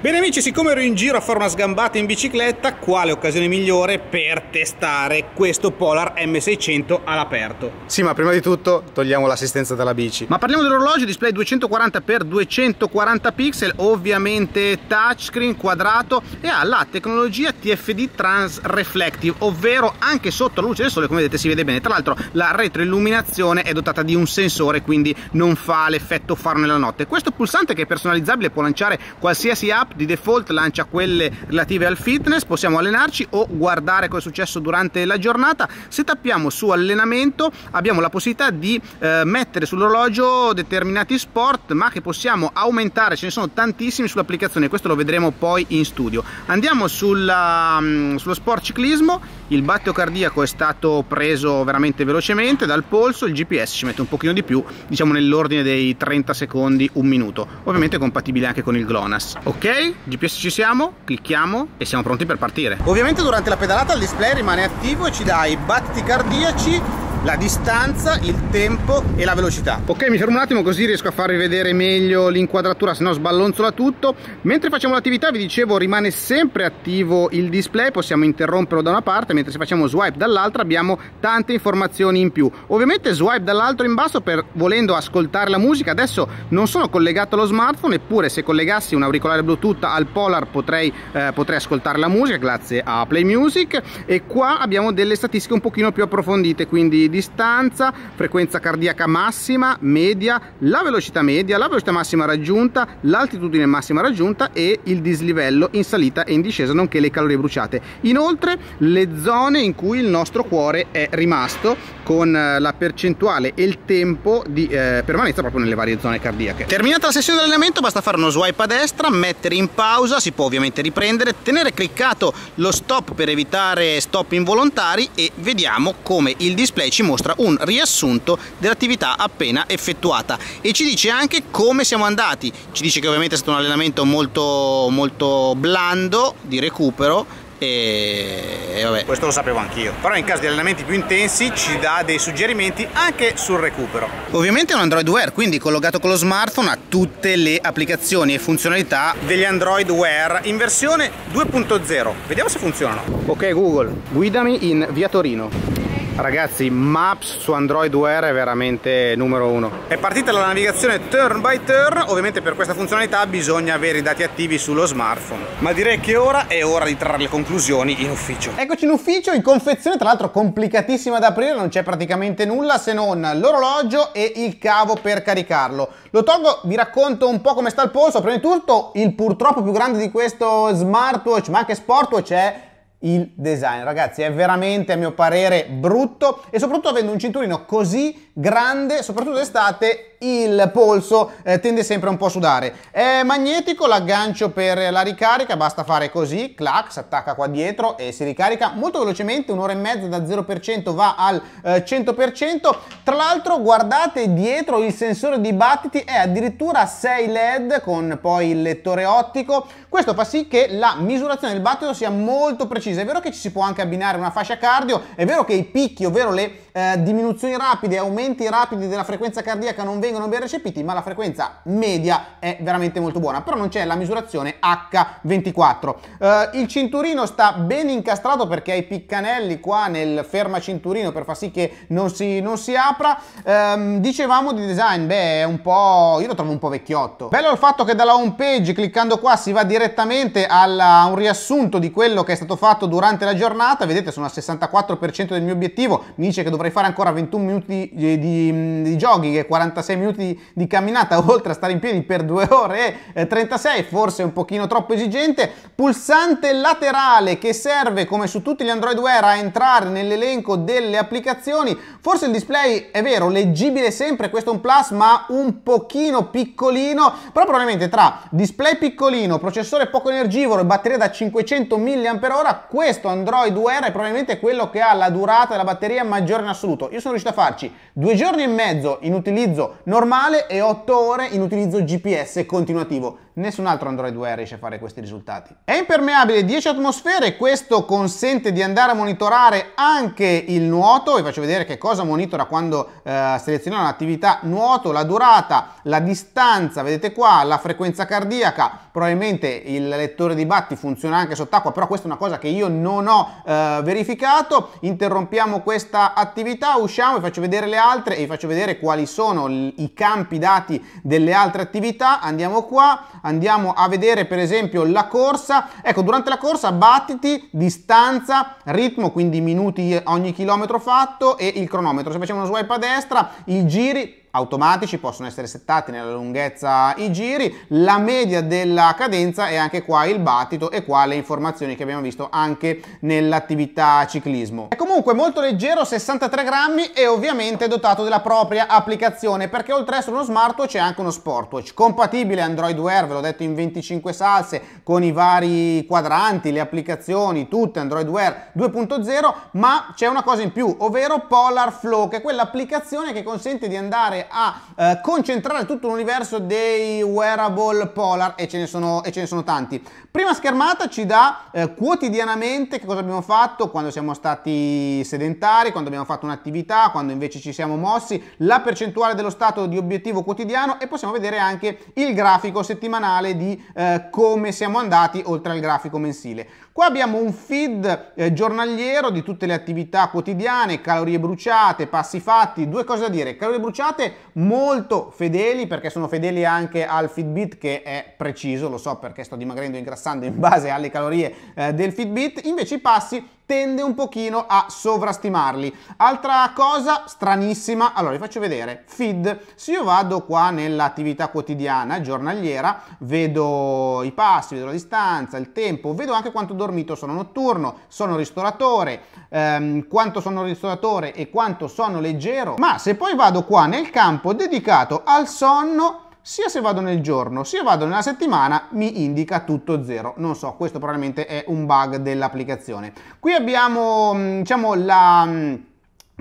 Bene amici, siccome ero in giro a fare una sgambata in bicicletta, quale occasione migliore per testare questo Polar M600 all'aperto? Sì, ma prima di tutto togliamo l'assistenza dalla bici. Ma parliamo dell'orologio, display 240x240 pixel, ovviamente touchscreen quadrato e ha la tecnologia TFD Trans Reflective, ovvero anche sotto la luce del sole, come vedete si vede bene. Tra l'altro la retroilluminazione è dotata di un sensore, quindi non fa l'effetto faro nella notte. Questo pulsante che è personalizzabile può lanciare qualsiasi app l'app di default lancia quelle relative al fitness, possiamo allenarci o guardare cosa è successo durante la giornata. Se tappiamo su allenamento abbiamo la possibilità di eh, mettere sull'orologio determinati sport, ma che possiamo aumentare, ce ne sono tantissimi sull'applicazione, questo lo vedremo poi in studio. Andiamo sulla, mm, sullo sport ciclismo il battito cardiaco è stato preso veramente velocemente dal polso, il GPS ci mette un pochino di più, diciamo nell'ordine dei 30 secondi, un minuto. Ovviamente è compatibile anche con il GLONASS. Ok, GPS ci siamo, clicchiamo e siamo pronti per partire. Ovviamente durante la pedalata il display rimane attivo e ci dà i battiti cardiaci la distanza, il tempo e la velocità. Ok, mi fermo un attimo così riesco a farvi vedere meglio l'inquadratura, se no sballonzola tutto. Mentre facciamo l'attività, vi dicevo, rimane sempre attivo il display, possiamo interromperlo da una parte, mentre se facciamo swipe dall'altra abbiamo tante informazioni in più. Ovviamente swipe dall'altro in basso per volendo ascoltare la musica, adesso non sono collegato allo smartphone, eppure se collegassi un auricolare Bluetooth al Polar potrei, eh, potrei ascoltare la musica grazie a Play Music e qua abbiamo delle statistiche un pochino più approfondite, quindi distanza, frequenza cardiaca massima, media, la velocità media, la velocità massima raggiunta, l'altitudine massima raggiunta e il dislivello in salita e in discesa, nonché le calorie bruciate. Inoltre le zone in cui il nostro cuore è rimasto con eh, la percentuale e il tempo di eh, permanenza proprio nelle varie zone cardiache. Terminata la sessione di allenamento basta fare uno swipe a destra, mettere in pausa, si può ovviamente riprendere, tenere cliccato lo stop per evitare stop involontari e vediamo come il display ci ci mostra un riassunto dell'attività appena effettuata e ci dice anche come siamo andati, ci dice che ovviamente è stato un allenamento molto, molto blando di recupero e, vabbè. Questo lo sapevo anch'io. Però in caso di allenamenti più intensi ci dà dei suggerimenti anche sul recupero. Ovviamente è un Android Wear, quindi collegato con lo smartphone ha tutte le applicazioni e funzionalità degli Android Wear in versione 2.0. Vediamo se funzionano. Ok Google, guidami in via Torino. Ragazzi, Maps su Android Wear è veramente numero uno. È partita la navigazione turn by turn, ovviamente per questa funzionalità bisogna avere i dati attivi sullo smartphone. Ma direi che ora è ora di trarre le conclusioni in ufficio. Eccoci in ufficio, in confezione tra l'altro complicatissima da aprire, non c'è praticamente nulla se non l'orologio e il cavo per caricarlo. Lo tolgo, vi racconto un po' come sta il polso. Prima di tutto il purtroppo più grande di questo smartwatch, ma anche sportwatch è il design. Ragazzi, è veramente a mio parere brutto e soprattutto avendo un cinturino così grande, soprattutto d'estate, il polso eh, tende sempre un po' a sudare. È magnetico l'aggancio per la ricarica, basta fare così, clac, si attacca qua dietro e si ricarica molto velocemente, un'ora e mezza da 0% va al eh, 100%. Tra l'altro guardate dietro il sensore di battiti è addirittura 6 LED con poi il lettore ottico. Questo fa sì che la misurazione del battito sia molto precisa precisa. È vero che ci si può anche abbinare una fascia cardio, è vero che i picchi, ovvero le eh, diminuzioni rapide, aumenti rapidi della frequenza cardiaca non vengono ben recepiti, ma la frequenza media è veramente molto buona. Però non c'è la misurazione H24. Eh, il cinturino sta ben incastrato perché ha i piccanelli qua nel ferma cinturino per far sì che non si, non si apra. Eh, dicevamo di design, beh, è un po'... io lo trovo un po' vecchiotto. Bello il fatto che dalla home page, cliccando qua, si va direttamente alla, a un riassunto di quello che è stato fatto durante la giornata. Vedete, sono al 64% del mio obiettivo, mi dice che dovrei potrei fare ancora 21 minuti di, di, di giochi e 46 minuti di, camminata oltre a stare in piedi per 2 ore e 36 forse un pochino troppo esigente pulsante laterale che serve come su tutti gli Android Wear a entrare nell'elenco delle applicazioni forse il display è vero leggibile sempre questo è un plus ma un pochino piccolino però probabilmente tra display piccolino processore poco energivoro e batteria da 500 mAh questo Android Wear è probabilmente quello che ha la durata della batteria maggiore in assoluto assoluto. Io sono riuscito a farci due giorni e mezzo in utilizzo normale e otto ore in utilizzo GPS continuativo Nessun altro Android Wear riesce a fare questi risultati. È impermeabile 10 atmosfere, questo consente di andare a monitorare anche il nuoto, vi faccio vedere che cosa monitora quando eh, selezioniamo l'attività nuoto, la durata, la distanza, vedete qua, la frequenza cardiaca, probabilmente il lettore di batti funziona anche sott'acqua, però questa è una cosa che io non ho eh, verificato, interrompiamo questa attività, usciamo, vi faccio vedere le altre e vi faccio vedere quali sono i campi dati delle altre attività, andiamo qua, andiamo a vedere per esempio la corsa, ecco durante la corsa battiti, distanza, ritmo, quindi minuti ogni chilometro fatto e il cronometro, se facciamo uno swipe a destra, i giri, automatici, possono essere settati nella lunghezza i giri, la media della cadenza e anche qua il battito e qua le informazioni che abbiamo visto anche nell'attività ciclismo. È comunque molto leggero, 63 grammi e ovviamente dotato della propria applicazione perché oltre ad essere uno smartwatch è anche uno sportwatch, compatibile Android Wear, ve l'ho detto in 25 salse, con i vari quadranti, le applicazioni, tutte Android Wear 2.0, ma c'è una cosa in più, ovvero Polar Flow, che è quell'applicazione che consente di andare a eh, concentrare tutto l'universo dei wearable polar e ce ne sono, ce ne sono tanti. Prima schermata ci dà eh, quotidianamente che cosa abbiamo fatto quando siamo stati sedentari, quando abbiamo fatto un'attività, quando invece ci siamo mossi, la percentuale dello stato di obiettivo quotidiano e possiamo vedere anche il grafico settimanale di eh, come siamo andati oltre al grafico mensile. Qua abbiamo un feed eh, giornaliero di tutte le attività quotidiane, calorie bruciate, passi fatti, due cose da dire, calorie bruciate molto fedeli perché sono fedeli anche al Fitbit che è preciso, lo so perché sto dimagrendo e ingrassando in base alle calorie eh, del Fitbit, invece i passi tende un pochino a sovrastimarli. Altra cosa stranissima, allora vi faccio vedere, feed, se io vado qua nell'attività quotidiana, giornaliera, vedo i passi, vedo la distanza, il tempo, vedo anche quanto ho dormito, sono notturno, sono ristoratore, ehm, quanto sono ristoratore e quanto sono leggero, ma se poi vado qua nel campo dedicato al sonno, sia se vado nel giorno sia vado nella settimana mi indica tutto zero non so questo probabilmente è un bug dell'applicazione qui abbiamo mm, diciamo la mm,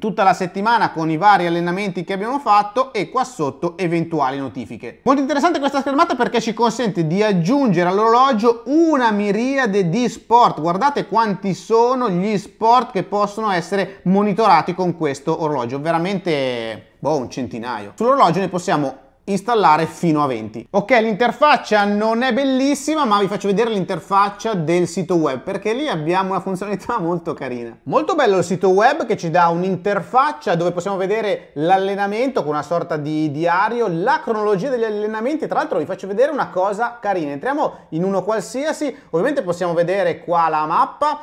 tutta la settimana con i vari allenamenti che abbiamo fatto e qua sotto eventuali notifiche. Molto interessante questa schermata perché ci consente di aggiungere all'orologio una miriade di sport. Guardate quanti sono gli sport che possono essere monitorati con questo orologio, veramente boh, un centinaio. Sull'orologio ne possiamo installare fino a 20. Ok, l'interfaccia non è bellissima, ma vi faccio vedere l'interfaccia del sito web, perché lì abbiamo una funzionalità molto carina. Molto bello il sito web che ci dà un'interfaccia dove possiamo vedere l'allenamento con una sorta di diario, la cronologia degli allenamenti, tra l'altro vi faccio vedere una cosa carina. Entriamo in uno qualsiasi, ovviamente possiamo vedere qua la mappa,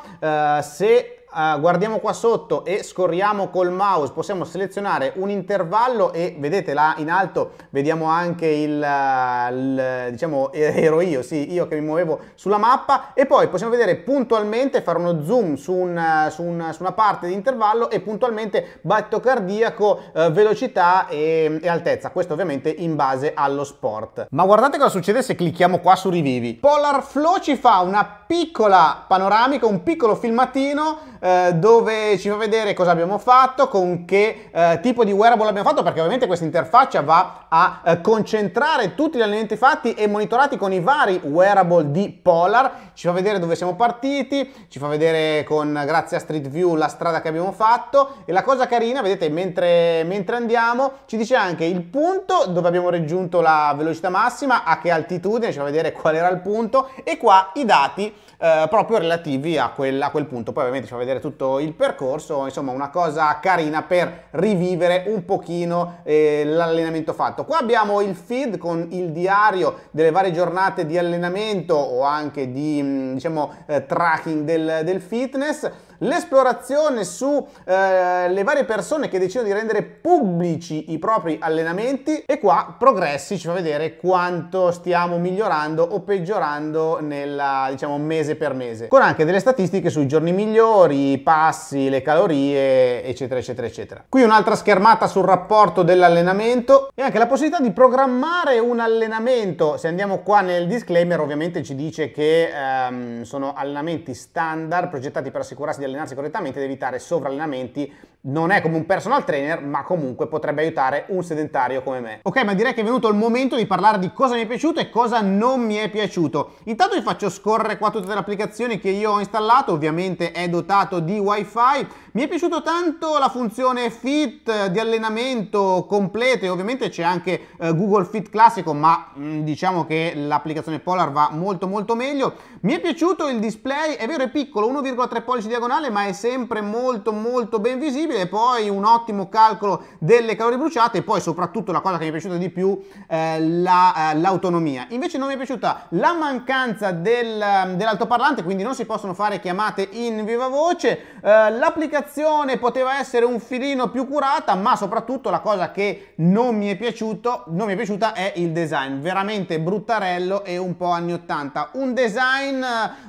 eh, se uh, guardiamo qua sotto e scorriamo col mouse possiamo selezionare un intervallo e vedete là in alto vediamo anche il, uh, il diciamo eh, ero io, sì, io che mi muovevo sulla mappa e poi possiamo vedere puntualmente fare uno zoom su, un, eh, su, un, su una parte di intervallo e puntualmente batto cardiaco, uh, velocità e, e altezza, questo ovviamente in base allo sport. Ma guardate cosa succede se clicchiamo qua su rivivi. Polar Flow ci fa una piccola panoramica, un piccolo filmatino eh, dove ci fa vedere cosa abbiamo fatto, con che eh, tipo di wearable abbiamo fatto, perché ovviamente questa interfaccia va a eh, concentrare tutti gli allenamenti fatti e monitorati con i vari wearable di Polar, ci fa vedere dove siamo partiti, ci fa vedere con, grazie a Street View, la strada che abbiamo fatto e la cosa carina, vedete, mentre, mentre andiamo ci dice anche il punto dove abbiamo raggiunto la velocità massima, a che altitudine, ci fa vedere qual era il punto e qua i dati eh, proprio relativi a quel, a quel, punto. Poi ovviamente ci fa vedere tutto il percorso, insomma una cosa carina per rivivere un pochino eh, l'allenamento fatto. Qua abbiamo il feed con il diario delle varie giornate di allenamento o anche di mm, diciamo eh, tracking del, del fitness l'esplorazione sulle eh, varie persone che decidono di rendere pubblici i propri allenamenti e qua Progressi ci fa vedere quanto stiamo migliorando o peggiorando nella, diciamo, mese per mese, con anche delle statistiche sui giorni migliori, i passi, le calorie, eccetera, eccetera, eccetera. Qui un'altra schermata sul rapporto dell'allenamento e anche la possibilità di programmare un allenamento. Se andiamo qua nel disclaimer, ovviamente ci dice che ehm, sono allenamenti standard progettati per assicurarsi di allenarsi correttamente ed evitare sovrallenamenti. Non è come un personal trainer, ma comunque potrebbe aiutare un sedentario come me. Ok, ma direi che è venuto il momento di parlare di cosa mi è piaciuto e cosa non mi è piaciuto. Intanto vi faccio scorrere qua tutte le applicazioni che io ho installato, ovviamente è dotato di wifi. Mi è piaciuto tanto la funzione fit di allenamento complete, ovviamente c'è anche eh, Google Fit classico, ma mh, mm, diciamo che l'applicazione Polar va molto molto meglio. Mi è piaciuto il display, è vero è piccolo, 1,3 pollici diagonale, male, ma è sempre molto molto ben visibile, poi un ottimo calcolo delle calorie bruciate e poi soprattutto la cosa che mi è piaciuta di più eh, la, eh, l'autonomia. Invece non mi è piaciuta la mancanza del, ehm, dell'altoparlante, quindi non si possono fare chiamate in viva voce, eh, l'applicazione poteva essere un filino più curata, ma soprattutto la cosa che non mi è, piaciuto, non mi è piaciuta è il design, veramente bruttarello e un po' anni 80. Un design,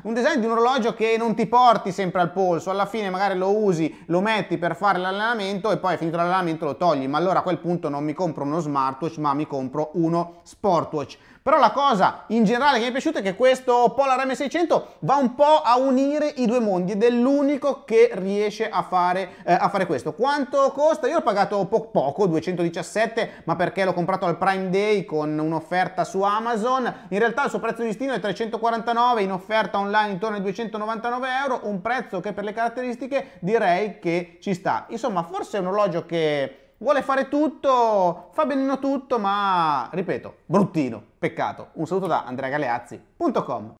un design di un orologio che non ti porti sempre al polso, su alla fine magari lo usi, lo metti per fare l'allenamento e poi finito l'allenamento lo togli, ma allora a quel punto non mi compro uno smartwatch ma mi compro uno sportwatch. Però la cosa in generale che mi è piaciuta è che questo Polar M600 va un po' a unire i due mondi ed è l'unico che riesce a fare, eh, a fare questo. Quanto costa? Io l'ho pagato po poco, 217, ma perché l'ho comprato al Prime Day con un'offerta su Amazon. In realtà il suo prezzo di listino è 349, in offerta online intorno ai 299 euro, un prezzo che per le caratteristiche direi che ci sta. Insomma, forse è un orologio che vuole fare tutto, fa benino tutto, ma ripeto, bruttino, peccato. Un saluto da andreagaleazzi.com